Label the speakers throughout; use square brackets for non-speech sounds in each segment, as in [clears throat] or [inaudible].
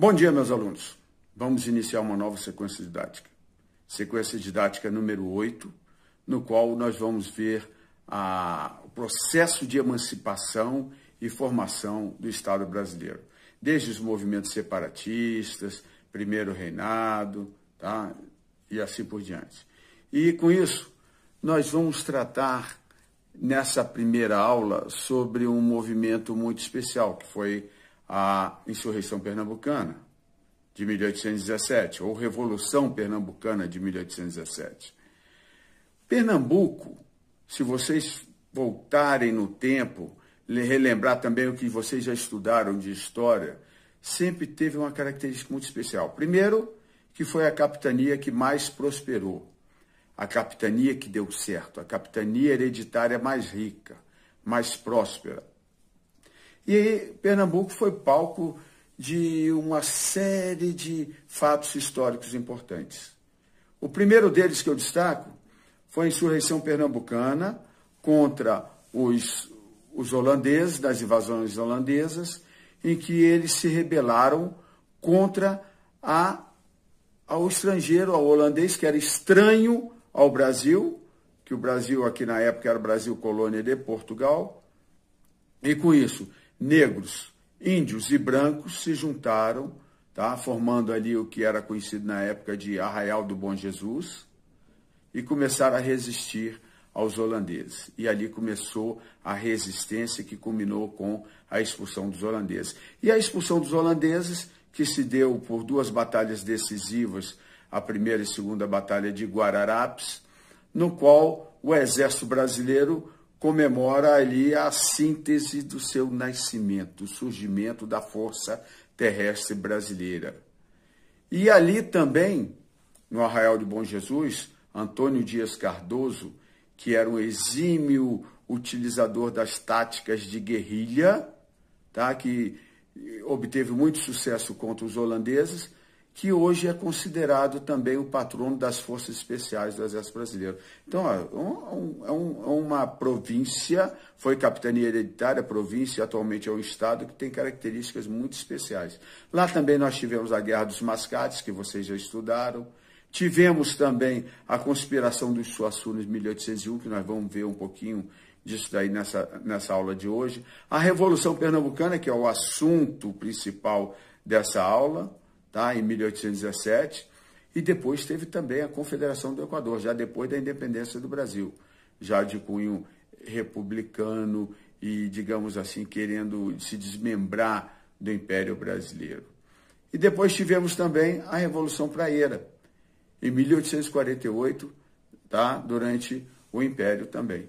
Speaker 1: Bom dia, meus alunos. Vamos iniciar uma nova sequência didática. Sequência didática número 8, no qual nós vamos ver a, o processo de emancipação e formação do Estado brasileiro. Desde os movimentos separatistas, primeiro reinado, tá? e assim por diante. E com isso, nós vamos tratar nessa primeira aula sobre um movimento muito especial, que foi a insurreição pernambucana de 1817 ou revolução pernambucana de 1817. Pernambuco, se vocês voltarem no tempo, relembrar também o que vocês já estudaram de história, sempre teve uma característica muito especial. Primeiro, que foi a capitania que mais prosperou, a capitania que deu certo, a capitania hereditária mais rica, mais próspera, e Pernambuco foi palco de uma série de fatos históricos importantes. O primeiro deles que eu destaco foi a insurreição pernambucana contra os, os holandeses, das invasões holandesas, em que eles se rebelaram contra a, ao estrangeiro, ao holandês, que era estranho ao Brasil, que o Brasil aqui na época era Brasil colônia de Portugal, e com isso negros, índios e brancos se juntaram, tá? formando ali o que era conhecido na época de Arraial do Bom Jesus, e começaram a resistir aos holandeses. E ali começou a resistência que culminou com a expulsão dos holandeses. E a expulsão dos holandeses, que se deu por duas batalhas decisivas, a primeira e segunda batalha de Guararapes, no qual o exército brasileiro comemora ali a síntese do seu nascimento, o surgimento da Força Terrestre Brasileira. E ali também, no Arraial de Bom Jesus, Antônio Dias Cardoso, que era um exímio utilizador das táticas de guerrilha, tá? que obteve muito sucesso contra os holandeses, que hoje é considerado também o patrono das Forças Especiais do Exército Brasileiro. Então, é, um, é um, é é uma província, foi capitania hereditária, província, atualmente é um estado que tem características muito especiais. Lá também nós tivemos a Guerra dos Mascates, que vocês já estudaram. Tivemos também a conspiração dos Suassunos em 1801, que nós vamos ver um pouquinho disso daí nessa, nessa aula de hoje. A Revolução Pernambucana, que é o assunto principal dessa aula tá? em 1817, e depois teve também a Confederação do Equador, já depois da independência do Brasil, já de cunho republicano e, digamos assim, querendo se desmembrar do Império Brasileiro. E depois tivemos também a Revolução Praieira, em 1848, tá? durante o Império também.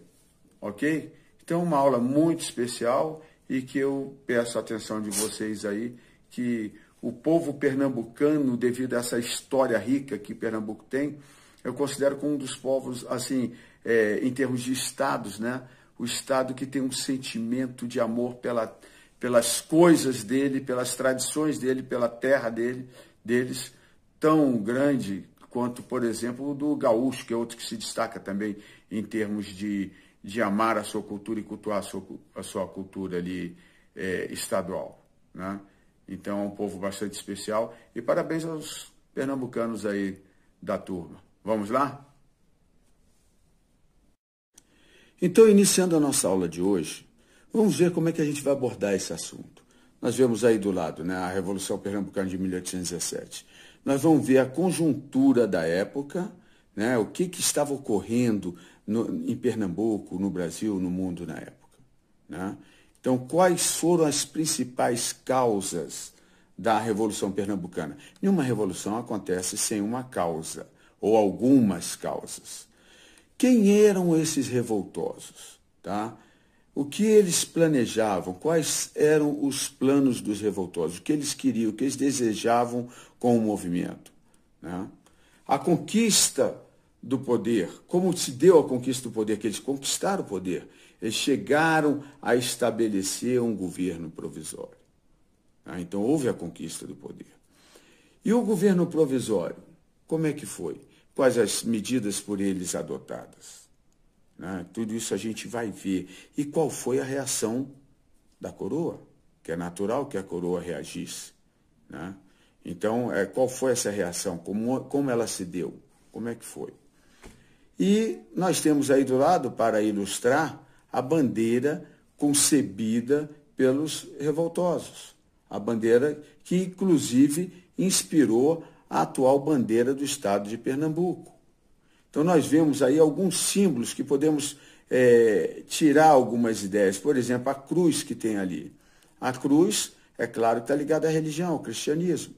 Speaker 1: Ok? Então, uma aula muito especial e que eu peço a atenção de vocês aí, que o povo pernambucano, devido a essa história rica que Pernambuco tem, eu considero como um dos povos, assim, é, em termos de estados, né? O estado que tem um sentimento de amor pela, pelas coisas dele, pelas tradições dele, pela terra dele, deles, tão grande quanto, por exemplo, o do gaúcho, que é outro que se destaca também em termos de, de amar a sua cultura e cultuar a sua, a sua cultura ali é, estadual, né? Então é um povo bastante especial. E parabéns aos pernambucanos aí da turma. Vamos lá? Então, iniciando a nossa aula de hoje, vamos ver como é que a gente vai abordar esse assunto. Nós vemos aí do lado né, a Revolução Pernambucana de 1817. Nós vamos ver a conjuntura da época, né, o que, que estava ocorrendo no, em Pernambuco, no Brasil, no mundo na época. Né? Então, quais foram as principais causas da Revolução Pernambucana? Nenhuma revolução acontece sem uma causa, ou algumas causas. Quem eram esses revoltosos? Tá? O que eles planejavam? Quais eram os planos dos revoltosos? O que eles queriam? O que eles desejavam com o movimento? Né? A conquista do poder, como se deu a conquista do poder, que eles conquistaram o poder. Eles chegaram a estabelecer um governo provisório. Ah, então houve a conquista do poder. E o governo provisório, como é que foi? Quais as medidas por eles adotadas? Ah, tudo isso a gente vai ver. E qual foi a reação da coroa? Que é natural que a coroa reagisse. Né? Então, eh, qual foi essa reação? Como, como ela se deu? Como é que foi? E nós temos aí do lado, para ilustrar, a bandeira concebida pelos revoltosos. A bandeira que, inclusive, inspirou a atual bandeira do estado de Pernambuco. Então, nós vemos aí alguns símbolos que podemos é, tirar algumas ideias. Por exemplo, a cruz que tem ali. A cruz, é claro, está ligada à religião, ao cristianismo.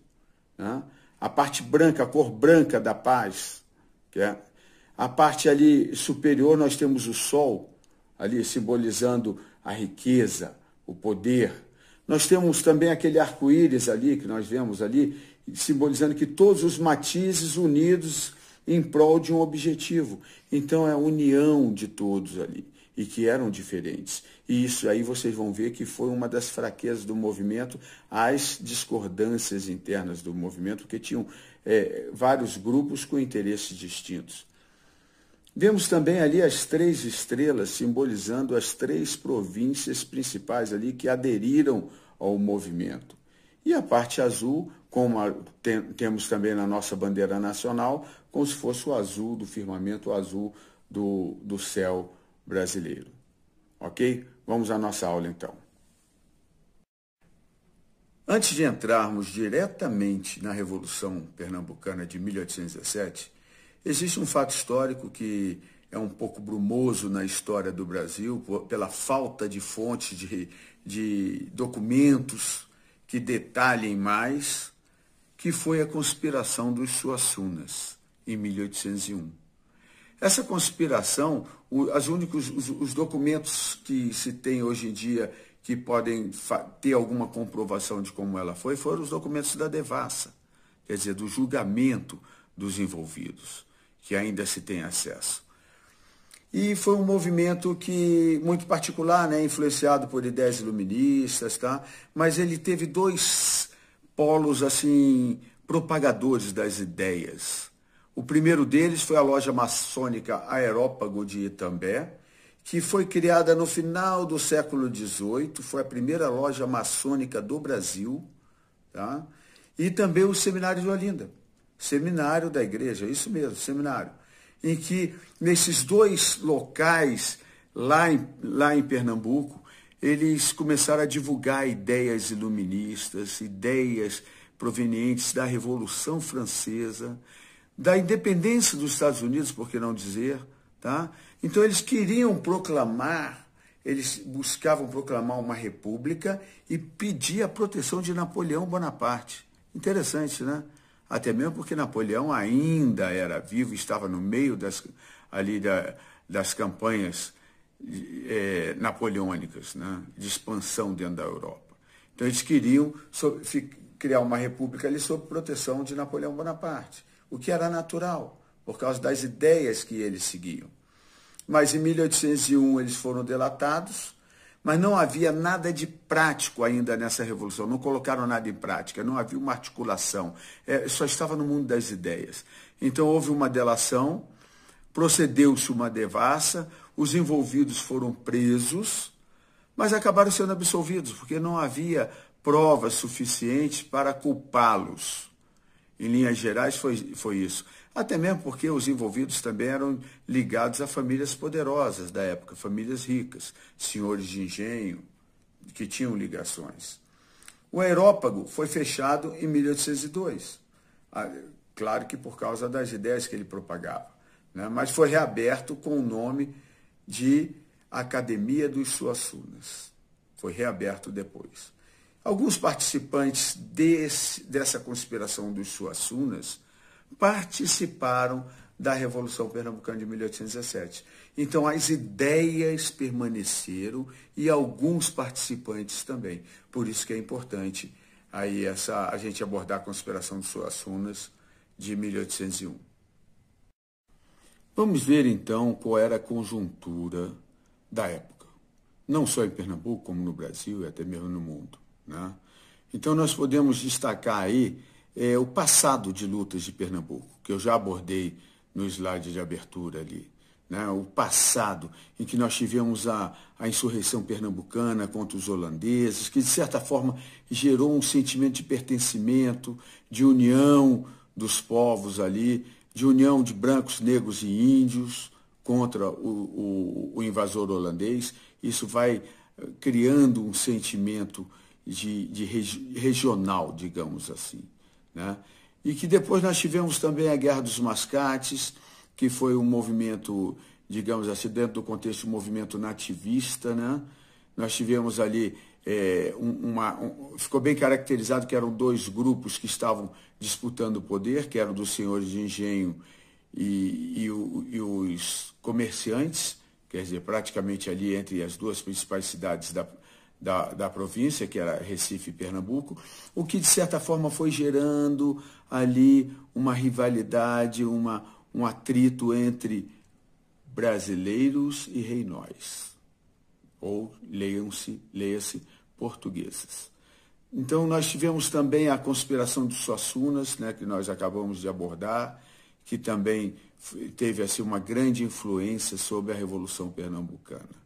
Speaker 1: Né? A parte branca, a cor branca da paz, que é a parte ali superior nós temos o sol, ali simbolizando a riqueza, o poder. Nós temos também aquele arco-íris ali que nós vemos ali, simbolizando que todos os matizes unidos em prol de um objetivo. Então é a união de todos ali e que eram diferentes. E isso aí vocês vão ver que foi uma das fraquezas do movimento, as discordâncias internas do movimento, porque tinham é, vários grupos com interesses distintos. Vemos também ali as três estrelas simbolizando as três províncias principais ali que aderiram ao movimento. E a parte azul, como a, tem, temos também na nossa bandeira nacional, como se fosse o azul do firmamento azul do, do céu brasileiro. Ok? Vamos à nossa aula então. Antes de entrarmos diretamente na Revolução Pernambucana de 1817, Existe um fato histórico que é um pouco brumoso na história do Brasil, pela falta de fontes de, de documentos que detalhem mais, que foi a conspiração dos Suassunas, em 1801. Essa conspiração, as únicos, os, os documentos que se tem hoje em dia que podem ter alguma comprovação de como ela foi, foram os documentos da devassa, quer dizer, do julgamento dos envolvidos que ainda se tem acesso. E foi um movimento que muito particular, né, influenciado por ideias iluministas, tá? Mas ele teve dois polos assim propagadores das ideias. O primeiro deles foi a loja maçônica Aerópago de Itambé, que foi criada no final do século XVIII, foi a primeira loja maçônica do Brasil, tá? E também o Seminário de Olinda seminário da igreja, é isso mesmo, seminário, em que nesses dois locais, lá em, lá em Pernambuco, eles começaram a divulgar ideias iluministas, ideias provenientes da Revolução Francesa, da independência dos Estados Unidos, por que não dizer, tá? Então eles queriam proclamar, eles buscavam proclamar uma república e pedir a proteção de Napoleão Bonaparte. Interessante, né? até mesmo porque Napoleão ainda era vivo, estava no meio das, ali da, das campanhas é, napoleônicas, né, de expansão dentro da Europa. Então eles queriam criar uma república ali sob proteção de Napoleão Bonaparte, o que era natural, por causa das ideias que eles seguiam. Mas em 1801 eles foram delatados, mas não havia nada de prático ainda nessa revolução, não colocaram nada em prática, não havia uma articulação, é, só estava no mundo das ideias. Então houve uma delação, procedeu-se uma devassa, os envolvidos foram presos, mas acabaram sendo absolvidos, porque não havia provas suficientes para culpá-los. Em linhas gerais, foi, foi isso. Até mesmo porque os envolvidos também eram ligados a famílias poderosas da época, famílias ricas, senhores de engenho, que tinham ligações. O aerópago foi fechado em 1802, ah, claro que por causa das ideias que ele propagava, né? mas foi reaberto com o nome de Academia dos Suassunas. Foi reaberto depois. Alguns participantes desse, dessa conspiração dos Suassunas participaram da Revolução Pernambucana de 1817. Então as ideias permaneceram e alguns participantes também. Por isso que é importante aí essa a gente abordar a conspiração de Suassunas de 1801. Vamos ver então qual era a conjuntura da época, não só em Pernambuco, como no Brasil e até mesmo no mundo, né? Então nós podemos destacar aí é, o passado de lutas de Pernambuco, que eu já abordei no slide de abertura ali. Né? O passado em que nós tivemos a, a insurreição pernambucana contra os holandeses, que de certa forma gerou um sentimento de pertencimento, de união dos povos ali, de união de brancos, negros e índios contra o, o, o invasor holandês. Isso vai eh, criando um sentimento de, de regi regional, digamos assim. Né? E que depois nós tivemos também a Guerra dos Mascates, que foi um movimento, digamos assim, dentro do contexto um movimento nativista. Né? Nós tivemos ali é, uma, um, ficou bem caracterizado que eram dois grupos que estavam disputando o poder, que eram dos senhores de engenho e, e, o, e, os comerciantes, quer dizer, praticamente ali entre as duas principais cidades da, da, da província, que era Recife e Pernambuco, o que de certa forma foi gerando ali uma rivalidade, uma, um atrito entre brasileiros e reinóis, ou leiam-se, leia-se portugueses. Então nós tivemos também a conspiração dos Suassunas, né, que nós acabamos de abordar, que também teve assim uma grande influência sobre a Revolução Pernambucana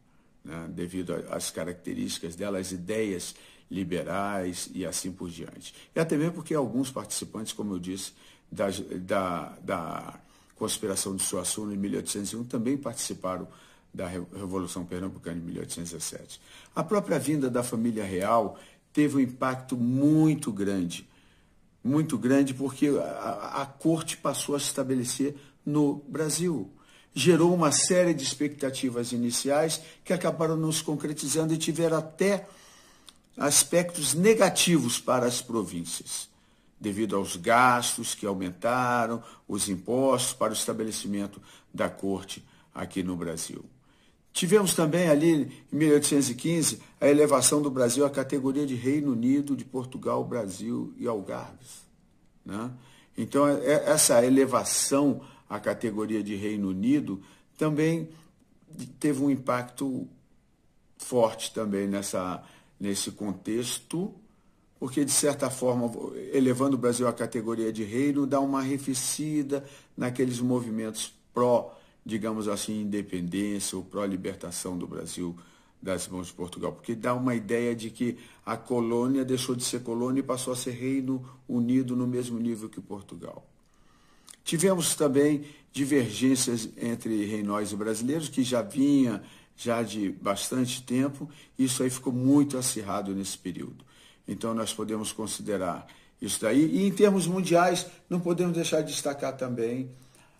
Speaker 1: né, devido às características dela, às ideias liberais e assim por diante. E até mesmo porque alguns participantes, como eu disse, da, da, da conspiração de Suassuna em 1801 também participaram da Revolução Pernambucana de 1817. A própria vinda da família real teve um impacto muito grande, muito grande, porque a, a corte passou a se estabelecer no Brasil gerou uma série de expectativas iniciais que acabaram não se concretizando e tiveram até aspectos negativos para as províncias, devido aos gastos que aumentaram, os impostos para o estabelecimento da corte aqui no Brasil. Tivemos também ali, em 1815, a elevação do Brasil à categoria de Reino Unido, de Portugal, Brasil e Algarves. Né? Então, é, essa elevação a categoria de Reino Unido, também teve um impacto forte também nessa, nesse contexto, porque de certa forma, elevando o Brasil à categoria de reino, dá uma arrefecida naqueles movimentos pró, digamos assim, independência ou pró-libertação do Brasil das mãos de Portugal, porque dá uma ideia de que a colônia deixou de ser colônia e passou a ser reino unido no mesmo nível que Portugal. Tivemos também divergências entre reinóis e brasileiros, que já vinha já de bastante tempo, isso aí ficou muito acirrado nesse período. Então nós podemos considerar isso daí. E em termos mundiais, não podemos deixar de destacar também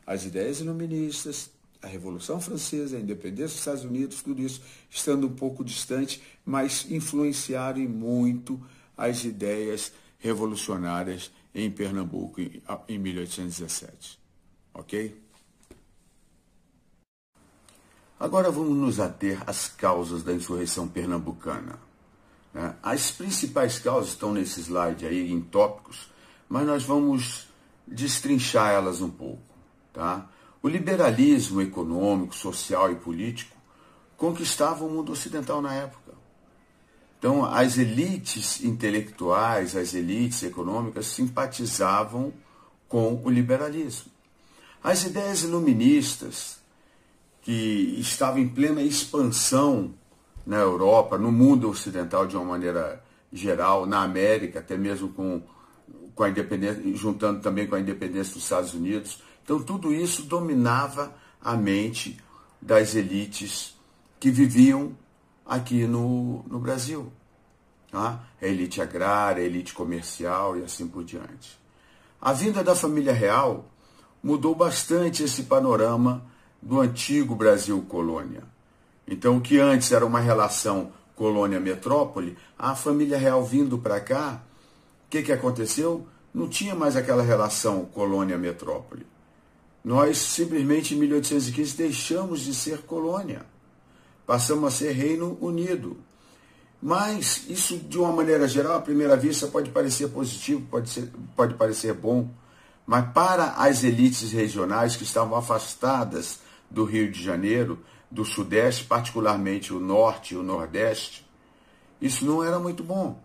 Speaker 1: as ideias iluministas, a Revolução Francesa, a independência dos Estados Unidos, tudo isso estando um pouco distante, mas influenciaram muito as ideias revolucionárias em Pernambuco em 1817. Ok? Agora vamos nos ater às causas da insurreição pernambucana. Né? As principais causas estão nesse slide aí, em tópicos, mas nós vamos destrinchar elas um pouco. Tá? O liberalismo econômico, social e político conquistava o mundo ocidental na época. Então, as elites intelectuais, as elites econômicas simpatizavam com o liberalismo. As ideias iluministas, que estavam em plena expansão na Europa, no mundo ocidental de uma maneira geral, na América, até mesmo com, com a independência, juntando também com a independência dos Estados Unidos. Então, tudo isso dominava a mente das elites que viviam aqui no, no Brasil. Tá? A é elite agrária, a elite comercial e assim por diante. A vinda da família real mudou bastante esse panorama do antigo Brasil colônia. Então, o que antes era uma relação colônia-metrópole, a família real vindo para cá, o que, que aconteceu? Não tinha mais aquela relação colônia-metrópole. Nós simplesmente em 1815 deixamos de ser colônia passamos a ser Reino Unido. Mas isso, de uma maneira geral, à primeira vista, pode parecer positivo, pode, ser, pode parecer bom, mas para as elites regionais que estavam afastadas do Rio de Janeiro, do Sudeste, particularmente o Norte e o Nordeste, isso não era muito bom.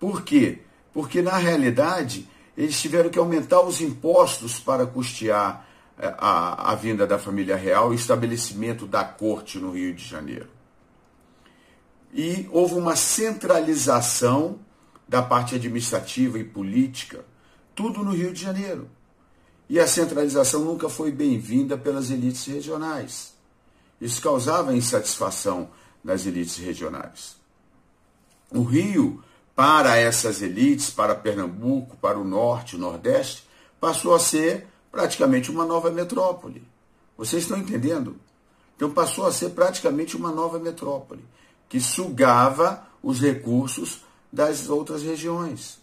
Speaker 1: Por quê? Porque, na realidade, eles tiveram que aumentar os impostos para custear a, a vinda da família real, o estabelecimento da corte no Rio de Janeiro. E houve uma centralização da parte administrativa e política, tudo no Rio de Janeiro. E a centralização nunca foi bem-vinda pelas elites regionais. Isso causava insatisfação nas elites regionais. O Rio, para essas elites, para Pernambuco, para o Norte, o Nordeste, passou a ser praticamente uma nova metrópole. Vocês estão entendendo? Então passou a ser praticamente uma nova metrópole, que sugava os recursos das outras regiões.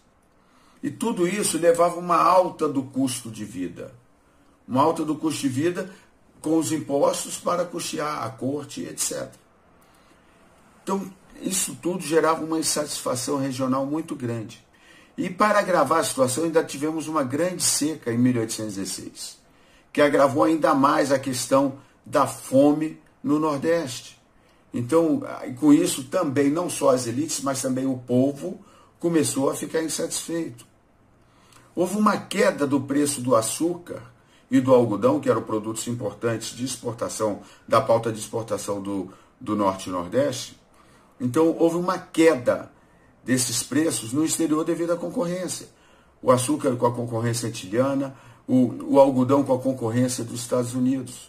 Speaker 1: E tudo isso levava uma alta do custo de vida. Uma alta do custo de vida com os impostos para custear a corte, etc. Então, isso tudo gerava uma insatisfação regional muito grande. E para agravar a situação, ainda tivemos uma grande seca em 1816, que agravou ainda mais a questão da fome no Nordeste. Então, com isso também, não só as elites, mas também o povo começou a ficar insatisfeito. Houve uma queda do preço do açúcar e do algodão, que eram produtos importantes de exportação, da pauta de exportação do, do Norte e Nordeste. Então, houve uma queda desses preços no exterior devido à concorrência. O açúcar com a concorrência italiana, o, o algodão com a concorrência dos Estados Unidos.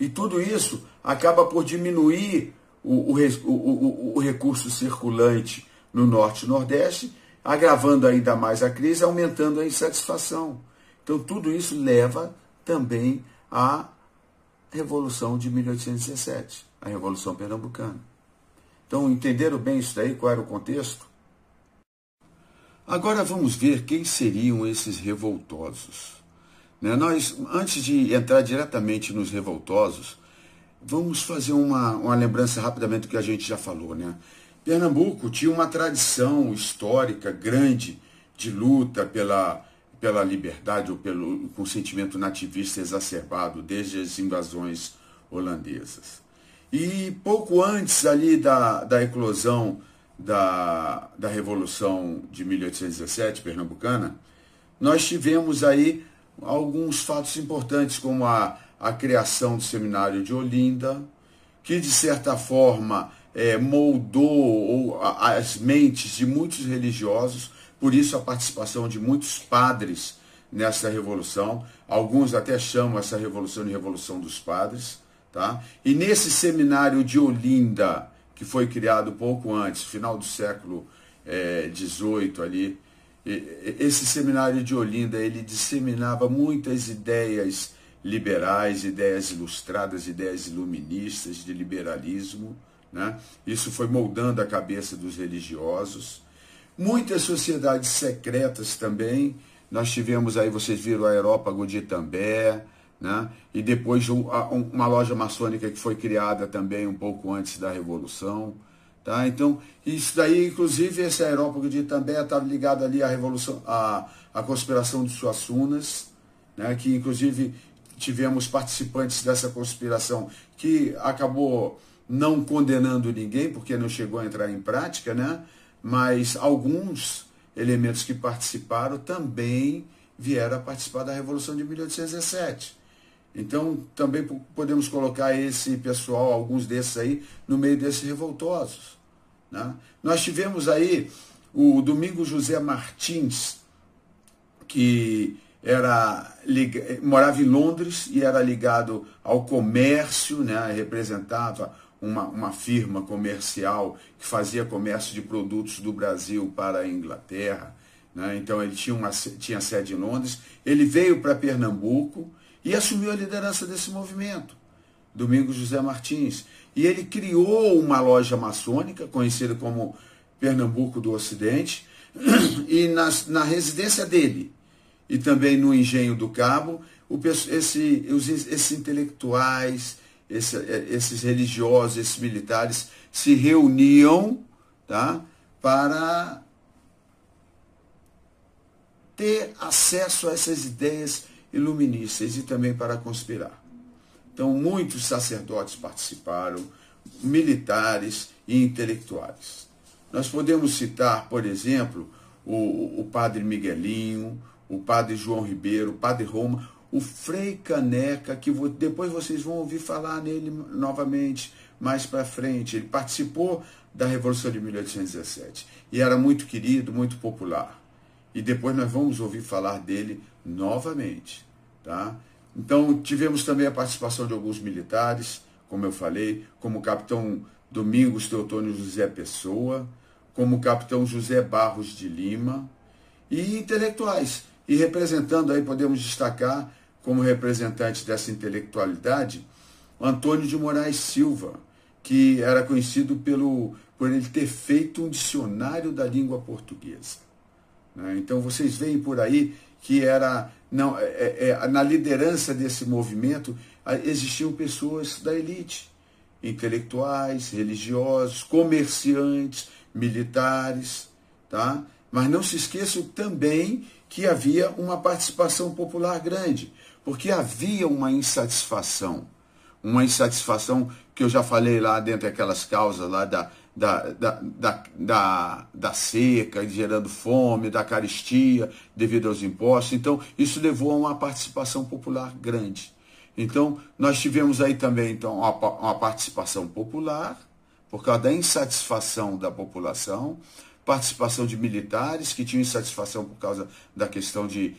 Speaker 1: E tudo isso acaba por diminuir o, o, o recurso circulante no Norte e Nordeste, agravando ainda mais a crise, aumentando a insatisfação. Então, tudo isso leva também à Revolução de 1817, a Revolução Pernambucana. Então, entenderam bem isso daí, qual era o contexto? Agora vamos ver quem seriam esses revoltosos. Né? Nós, antes de entrar diretamente nos revoltosos, vamos fazer uma, uma lembrança rapidamente do que a gente já falou. Né? Pernambuco tinha uma tradição histórica grande de luta pela, pela liberdade ou pelo consentimento nativista exacerbado desde as invasões holandesas. E pouco antes ali da, da eclosão da, da Revolução de 1817, pernambucana, nós tivemos aí alguns fatos importantes, como a, a criação do Seminário de Olinda, que de certa forma é, moldou as mentes de muitos religiosos, por isso a participação de muitos padres nessa revolução. Alguns até chamam essa revolução de Revolução dos Padres. Tá? E nesse seminário de Olinda, que foi criado pouco antes, final do século XVIII eh, é, ali. esse seminário de Olinda ele disseminava muitas ideias liberais, ideias ilustradas, ideias iluministas de liberalismo. Né? Isso foi moldando a cabeça dos religiosos. Muitas sociedades secretas também. Nós tivemos aí, vocês viram, a Europa de També, né? e depois uma loja maçônica que foi criada também um pouco antes da Revolução. Tá? Então, isso daí, inclusive, esse aerópago de Itambé estava tá ligado ali à Revolução, à, à conspiração dos Suassunas, né? que inclusive tivemos participantes dessa conspiração que acabou não condenando ninguém, porque não chegou a entrar em prática, né? mas alguns elementos que participaram também vieram a participar da Revolução de 1817. Então, também podemos colocar esse pessoal, alguns desses aí, no meio desses revoltosos. Né? Nós tivemos aí o Domingo José Martins, que era morava em Londres e era ligado ao comércio, né? representava uma, uma firma comercial que fazia comércio de produtos do Brasil para a Inglaterra. Né? Então, ele tinha, uma, tinha sede em Londres. Ele veio para Pernambuco e assumiu a liderança desse movimento. Domingos José Martins. E ele criou uma loja maçônica, conhecida como Pernambuco do Ocidente, [clears throat] e na, na residência dele, e também no Engenho do Cabo, o, esse, os, esses intelectuais, esse, eh, esses religiosos, esses militares se reuniam tá, para ter acesso a essas ideias iluministas e também para conspirar. Então, muitos sacerdotes participaram, militares e intelectuais. Nós podemos citar, por exemplo, o, o padre Miguelinho, o padre João Ribeiro, o padre Roma, o Frei Caneca, que depois vocês vão ouvir falar nele novamente mais para frente. Ele participou da Revolução de 1817 e era muito querido, muito popular e depois nós vamos ouvir falar dele novamente, tá? Então, tivemos também a participação de alguns militares, como eu falei, como o capitão Domingos Teotônio José Pessoa, como o capitão José Barros de Lima, e intelectuais. E representando aí, podemos destacar como representante dessa intelectualidade, Antônio de Moraes Silva, que era conhecido pelo, por ele ter feito um dicionário da língua portuguesa. Né? Então vocês veem por aí que era não é, é, é na liderança desse movimento existiam pessoas da elite, intelectuais, religiosos, comerciantes, militares, tá? Mas não se esqueçam também que havia uma participação popular grande, porque havia uma insatisfação, uma insatisfação que eu já falei lá dentro daquelas causas lá da, da, da, da, da, da seca, gerando fome, da caristia devido aos impostos. Então, isso levou a uma participação popular grande. Então, nós tivemos aí também então, uma participação popular, por causa da insatisfação da população, participação de militares que tinham insatisfação por causa da questão de,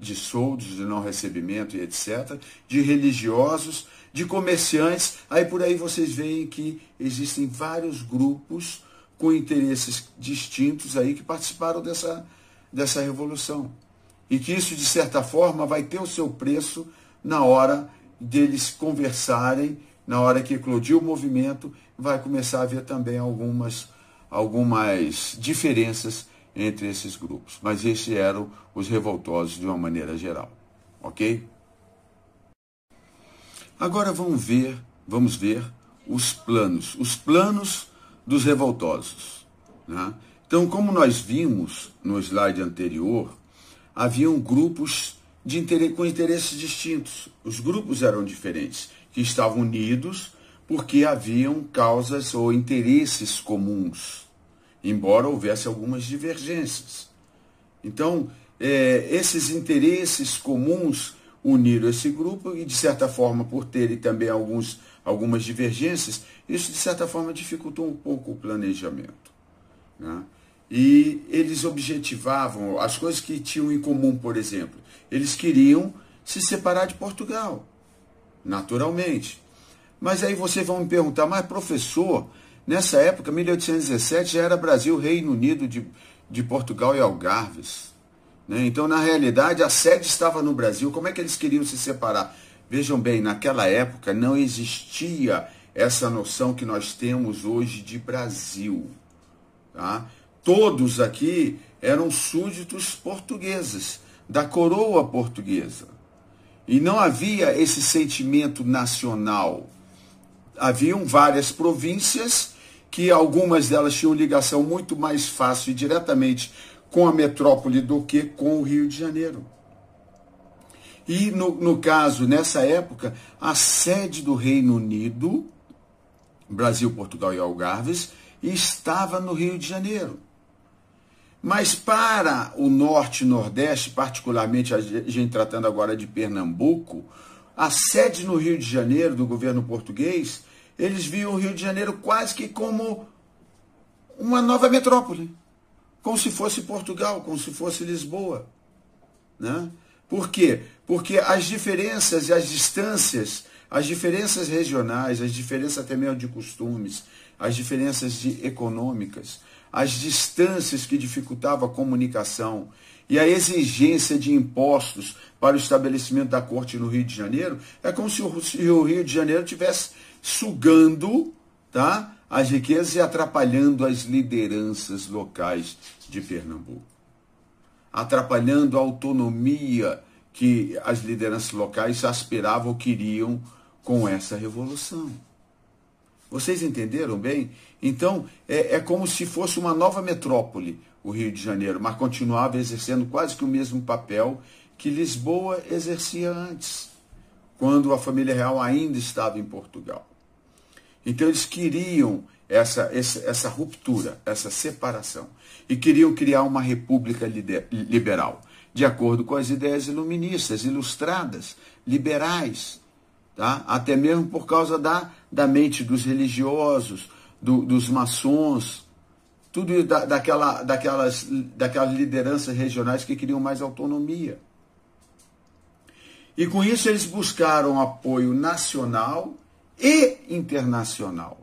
Speaker 1: de soldos, de não recebimento e etc., de religiosos de comerciantes. Aí por aí vocês veem que existem vários grupos com interesses distintos aí que participaram dessa, dessa revolução. E que isso, de certa forma, vai ter o seu preço na hora deles conversarem, na hora que eclodir o movimento, vai começar a haver também algumas, algumas diferenças entre esses grupos. Mas esses eram os revoltosos de uma maneira geral. Ok? Agora vamos ver, vamos ver os planos, os planos dos revoltosos. Né? Então, como nós vimos no slide anterior, haviam grupos de interesse, com interesses distintos. Os grupos eram diferentes, que estavam unidos porque haviam causas ou interesses comuns, embora houvesse algumas divergências. Então, é, esses interesses comuns uniram esse grupo e, de certa forma, por terem também alguns, algumas divergências, isso, de certa forma, dificultou um pouco o planejamento. Né? E eles objetivavam as coisas que tinham em comum, por exemplo. Eles queriam se separar de Portugal, naturalmente. Mas aí vocês vão me perguntar, mas professor, nessa época, 1817, já era Brasil, Reino Unido de, de Portugal e Algarves. Né? Então, na realidade, a sede estava no Brasil. Como é que eles queriam se separar? Vejam bem, naquela época não existia essa noção que nós temos hoje de Brasil. Tá? Todos aqui eram súditos portugueses, da coroa portuguesa. E não havia esse sentimento nacional. Haviam várias províncias que algumas delas tinham ligação muito mais fácil e diretamente com a metrópole do que com o Rio de Janeiro. E, no, no caso, nessa época, a sede do Reino Unido, Brasil, Portugal e Algarves, estava no Rio de Janeiro. Mas para o norte e nordeste, particularmente a gente tratando agora de Pernambuco, a sede no Rio de Janeiro do governo português, eles viam o Rio de Janeiro quase que como uma nova metrópole como se fosse Portugal, como se fosse Lisboa. Né? Por quê? Porque as diferenças e as distâncias, as diferenças regionais, as diferenças até mesmo de costumes, as diferenças de econômicas, as distâncias que dificultavam a comunicação e a exigência de impostos para o estabelecimento da corte no Rio de Janeiro, é como se o Rio de Janeiro tivesse sugando, tá? as riquezas e atrapalhando as lideranças locais de Pernambuco, atrapalhando a autonomia que as lideranças locais aspiravam, queriam com essa revolução. Vocês entenderam bem? Então, é, é, como se fosse uma nova metrópole, o Rio de Janeiro, mas continuava exercendo quase que o mesmo papel que Lisboa exercia antes, quando a família real ainda estava em Portugal. Então eles queriam essa, essa, essa ruptura, essa separação, e queriam criar uma república liberal, de acordo com as ideias iluministas, ilustradas, liberais, tá? até mesmo por causa da, da mente dos religiosos, do, dos maçons, tudo da, daquela, daquelas, daquelas lideranças regionais que queriam mais autonomia. E com isso eles buscaram apoio nacional e internacional.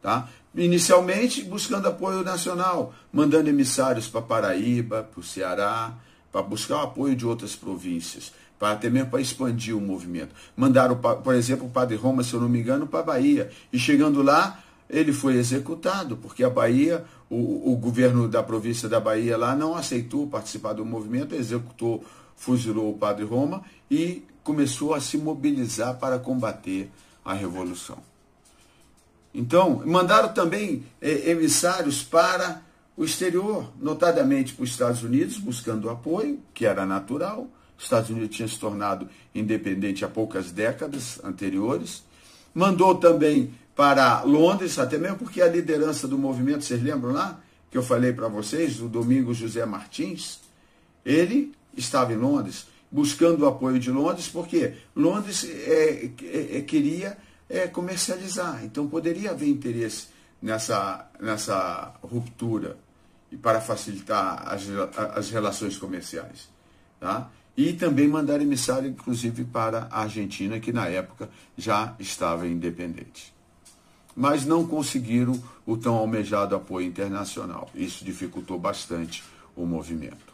Speaker 1: Tá? Inicialmente buscando apoio nacional, mandando emissários para Paraíba, para o Ceará, para buscar o apoio de outras províncias, para até mesmo para expandir o movimento. Mandaram, por exemplo, o padre Roma, se eu não me engano, para a Bahia. E chegando lá, ele foi executado, porque a Bahia, o, o governo da província da Bahia lá não aceitou participar do movimento, executou, fuzilou o padre Roma e começou a se mobilizar para combater a revolução. Então, mandaram também eh, emissários para o exterior, notadamente para os Estados Unidos, buscando apoio, que era natural. Os Estados Unidos tinha se tornado independente há poucas décadas anteriores. Mandou também para Londres, até mesmo porque a liderança do movimento, vocês lembram lá? Que eu falei para vocês, o Domingo José Martins, ele estava em Londres buscando o apoio de Londres, porque Londres é, é, é queria é, comercializar, então poderia haver interesse nessa, nessa ruptura e para facilitar as, as relações comerciais. Tá? E também mandar emissário, inclusive, para a Argentina, que na época já estava independente. Mas não conseguiram o tão almejado apoio internacional. Isso dificultou bastante o movimento.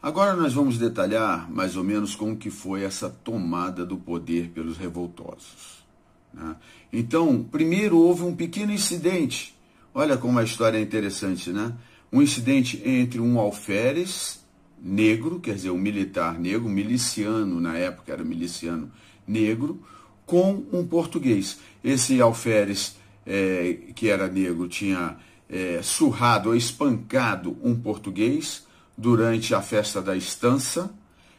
Speaker 1: Agora nós vamos detalhar mais ou menos como que foi essa tomada do poder pelos revoltosos. Né? Então, primeiro houve um pequeno incidente. Olha como a história é interessante, né? Um incidente entre um alferes negro, quer dizer, um militar negro, miliciano na época era miliciano negro, com um português. Esse alferes é, que era negro tinha é, surrado ou espancado um português durante a festa da estança.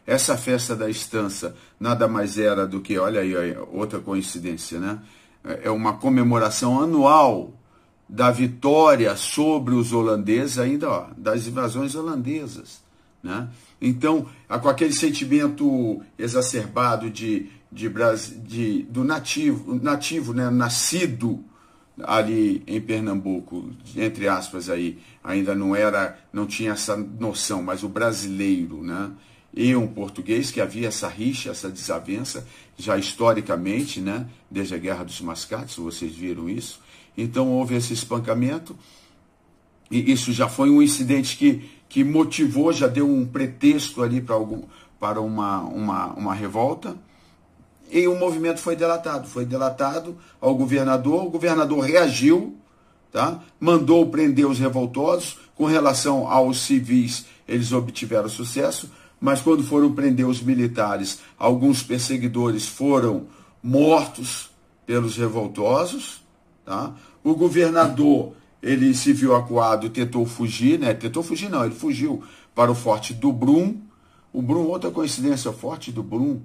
Speaker 1: Essa festa da estança nada mais era do que, olha aí, outra coincidência, né? É, é uma comemoração anual da vitória sobre os holandeses, ainda ó, das invasões holandesas. Né? Então, com aquele sentimento exacerbado de, de, de do nativo, nativo né? nascido ali em Pernambuco, entre aspas aí, ainda não era, não tinha essa noção, mas o brasileiro, né? E um português que havia essa rixa, essa desavença, já historicamente, né? Desde a Guerra dos Mascates, vocês viram isso. Então houve esse espancamento. E isso já foi um incidente que, que motivou, já deu um pretexto ali para algum para uma, uma, uma revolta e o movimento foi delatado. Foi delatado ao governador, o governador reagiu, tá? mandou prender os revoltosos. Com relação aos civis, eles obtiveram sucesso, mas quando foram prender os militares, alguns perseguidores foram mortos pelos revoltosos. Tá? O governador ele se viu acuado, tentou fugir, né? Tentou fugir, não, ele fugiu para o Forte do Brum. O Brum, outra coincidência, o Forte do Brum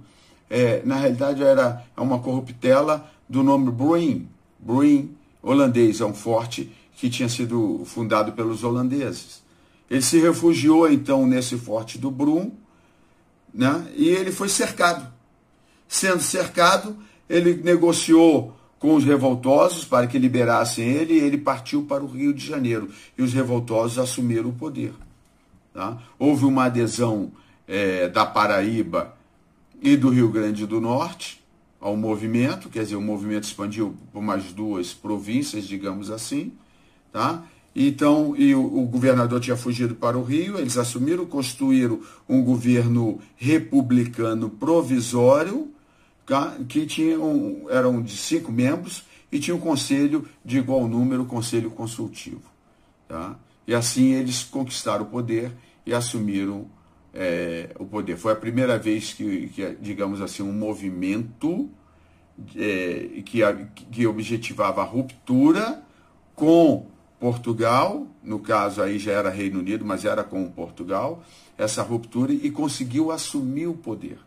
Speaker 1: é, na realidade era é uma corruptela do nome Bruin. Bruin, holandês, é um forte que tinha sido fundado pelos holandeses. Ele se refugiou então nesse forte do Brum, né? E ele foi cercado. Sendo cercado, ele negociou com os revoltosos para que liberassem ele, e ele partiu para o Rio de Janeiro e os revoltosos assumiram o poder. Tá? Houve uma adesão é, da Paraíba e do Rio Grande do Norte ao movimento, quer dizer, o movimento expandiu por mais duas províncias, digamos assim, tá? Então, e o, o, governador tinha fugido para o Rio, eles assumiram, construíram um governo republicano provisório, tá? que tinham, eram de cinco membros, e tinha um conselho de igual número, conselho consultivo. Tá? E assim eles conquistaram o poder e assumiram é, o poder. Foi a primeira vez que, que digamos assim, um movimento é, que, que objetivava a ruptura com Portugal, no caso aí já era Reino Unido, mas era com Portugal, essa ruptura e conseguiu assumir o poder.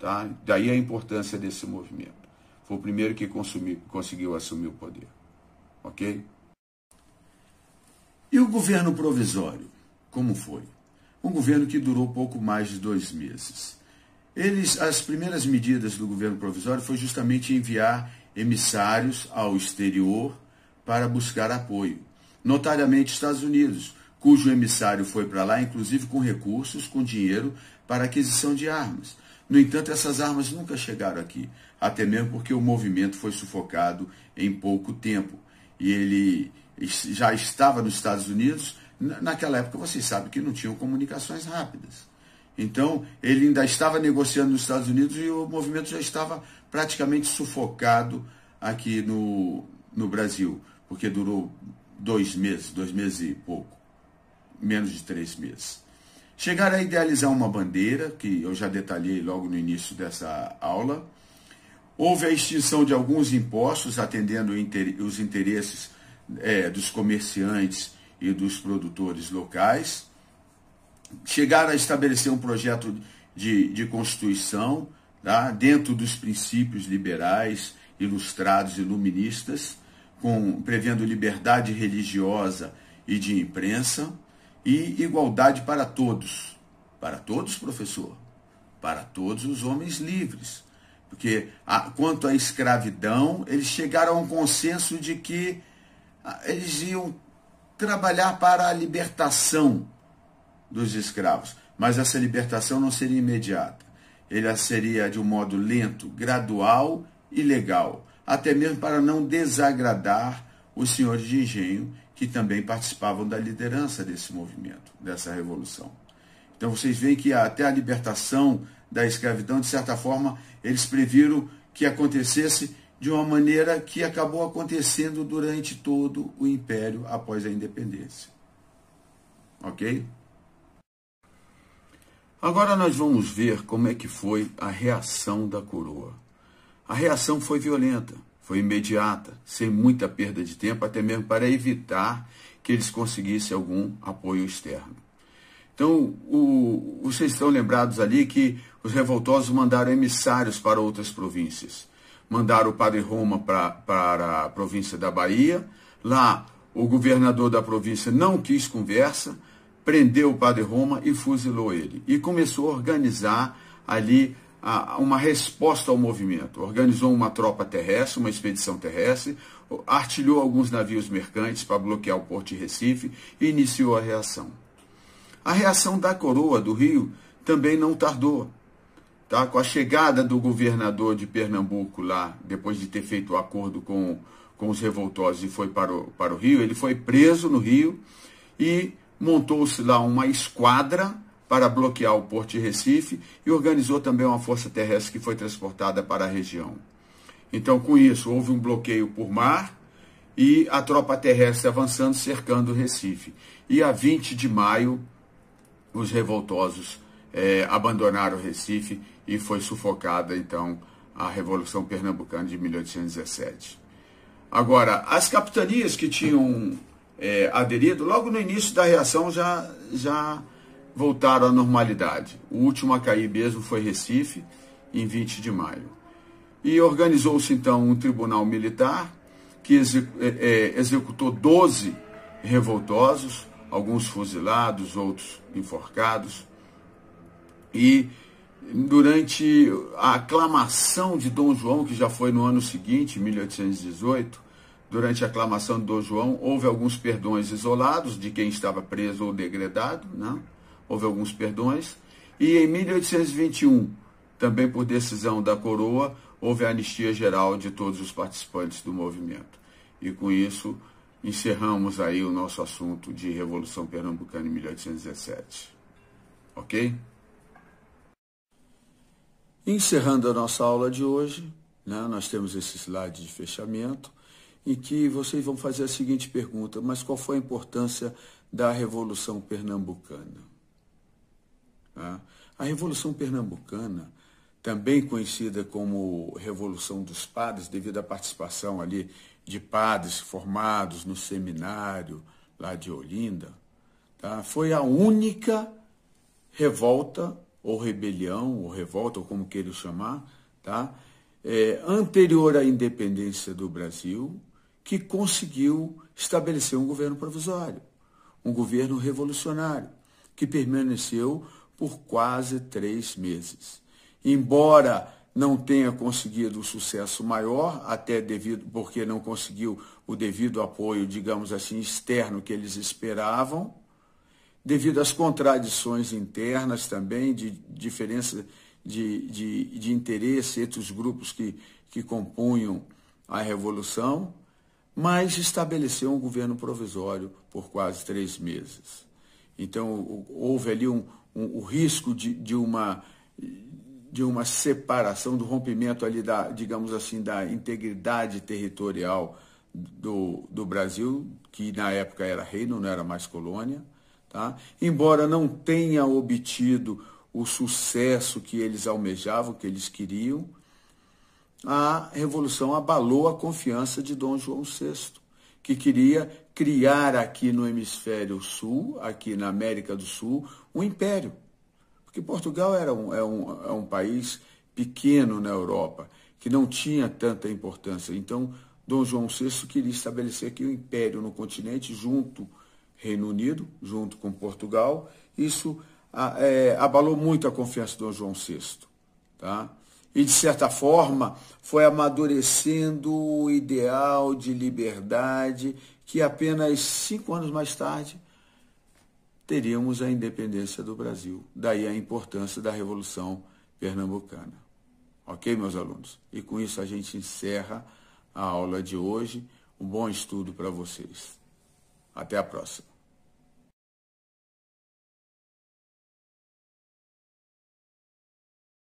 Speaker 1: Tá? Daí a importância desse movimento. Foi o primeiro que consumiu conseguiu assumir o poder. Ok? E o governo provisório? Como foi? um governo que durou pouco mais de dois meses. Eles, as primeiras medidas do governo provisório foi justamente enviar emissários ao exterior para buscar apoio, notadamente Estados Unidos, cujo emissário foi para lá, inclusive com recursos, com dinheiro para aquisição de armas. No entanto, essas armas nunca chegaram aqui, até mesmo porque o movimento foi sufocado em pouco tempo. E ele já estava nos Estados Unidos Naquela época, vocês sabem que não tinham comunicações rápidas. Então, ele ainda estava negociando nos Estados Unidos e o movimento já estava praticamente sufocado aqui no, no Brasil, porque durou dois meses, dois meses e pouco, menos de três meses. Chegaram a idealizar uma bandeira, que eu já detalhei logo no início dessa aula. Houve a extinção de alguns impostos, atendendo os interesses é, dos comerciantes e dos produtores locais, chegaram a estabelecer um projeto de, de Constituição tá? dentro dos princípios liberais, ilustrados, iluministas, com, prevendo liberdade religiosa e de imprensa e igualdade para todos. Para todos, professor. Para todos os homens livres. Porque a, quanto à escravidão, eles chegaram a um consenso de que ah, eles iam trabalhar para a libertação dos escravos, mas essa libertação não seria imediata. Ela seria de um modo lento, gradual e legal, até mesmo para não desagradar os senhores de engenho que também participavam da liderança desse movimento, dessa revolução. Então vocês veem que até a libertação da escravidão, de certa forma, eles previram que acontecesse de uma maneira que acabou acontecendo durante todo o império após a independência. Ok? Agora nós vamos ver como é que foi a reação da coroa. A reação foi violenta, foi imediata, sem muita perda de tempo, até mesmo para evitar que eles conseguissem algum apoio externo. Então, o, vocês estão lembrados ali que os revoltosos mandaram emissários para outras províncias mandaram o padre Roma para a província da Bahia. Lá, o governador da província não quis conversa, prendeu o padre Roma e fuzilou ele. E começou a organizar ali a, uma resposta ao movimento. Organizou uma tropa terrestre, uma expedição terrestre, artilhou alguns navios mercantes para bloquear o porto de Recife e iniciou a reação. A reação da coroa do Rio também não tardou tá? Com a chegada do governador de Pernambuco lá, depois de ter feito o acordo com, com os revoltosos e foi para o, para o Rio, ele foi preso no Rio e montou-se lá uma esquadra para bloquear o porto de Recife e organizou também uma força terrestre que foi transportada para a região. Então, com isso, houve um bloqueio por mar e a tropa terrestre avançando, cercando o Recife. E a 20 de maio, os revoltosos eh, abandonaram o Recife e foi sufocada então a Revolução Pernambucana de 1817. Agora, as capitanias que tinham é, aderido, logo no início da reação já, já voltaram à normalidade. O último a cair mesmo foi Recife, em 20 de maio. E organizou-se então um tribunal militar que é, é, executou 12 revoltosos, alguns fuzilados, outros enforcados. E durante a aclamação de Dom João, que já foi no ano seguinte, 1818, durante a aclamação de Dom João, houve alguns perdões isolados de quem estava preso ou degredado, né? houve alguns perdões, e em 1821, também por decisão da coroa, houve a anistia geral de todos os participantes do movimento. E com isso, encerramos aí o nosso assunto de Revolução Pernambucana em 1817. Ok? Encerrando a nossa aula de hoje, né, nós temos esse slide de fechamento, em que vocês vão fazer a seguinte pergunta: mas qual foi a importância da Revolução Pernambucana? Né? A Revolução Pernambucana, também conhecida como Revolução dos Padres, devido à participação ali de padres formados no seminário lá de Olinda, tá? foi a única revolta ou rebelião, ou revolta, ou como queiram chamar, tá? É, anterior à independência do Brasil, que conseguiu estabelecer um governo provisório, um governo revolucionário, que permaneceu por quase três meses. Embora não tenha conseguido o sucesso maior, até devido porque não conseguiu o devido apoio, digamos assim, externo que eles esperavam, devido às contradições internas também, de diferença de, de, de interesse entre os grupos que, que compunham a Revolução, mas estabeleceu um governo provisório por quase três meses. Então, houve ali um, um, o risco de, de, uma, de uma separação, do rompimento ali, da, digamos assim, da integridade territorial do, do Brasil, que na época era reino, não era mais colônia, Tá? Embora não tenha obtido o sucesso que eles almejavam, que eles queriam, a Revolução abalou a confiança de Dom João VI, que queria criar aqui no hemisfério sul, aqui na América do Sul, um império. Porque Portugal era um, é um, é um país pequeno na Europa, que não tinha tanta importância. Então, Dom João VI queria estabelecer aqui o um império no continente junto Reino Unido, junto com Portugal. Isso ah, é, abalou muito a confiança do João VI. Tá? E, de certa forma, foi amadurecendo o ideal de liberdade que apenas cinco anos mais tarde teríamos a independência do Brasil. Daí a importância da Revolução Pernambucana. Ok, meus alunos? E com isso a gente encerra a aula de hoje. Um bom estudo para vocês. Até a próxima.